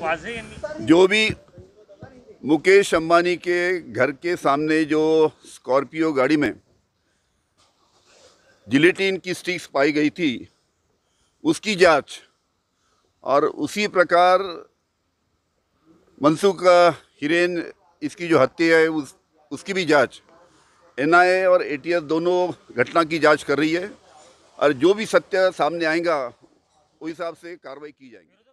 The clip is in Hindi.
जो भी मुकेश अंबानी के घर के सामने जो स्कॉर्पियो गाड़ी में जिलेटिन की स्टिक्स पाई गई थी उसकी जांच और उसी प्रकार मनसुख हिरेन इसकी जो हत्या है उस उसकी भी जांच एनआईए और एटीएस दोनों घटना की जांच कर रही है और जो भी सत्य सामने आएगा उस हिसाब से कार्रवाई की जाएगी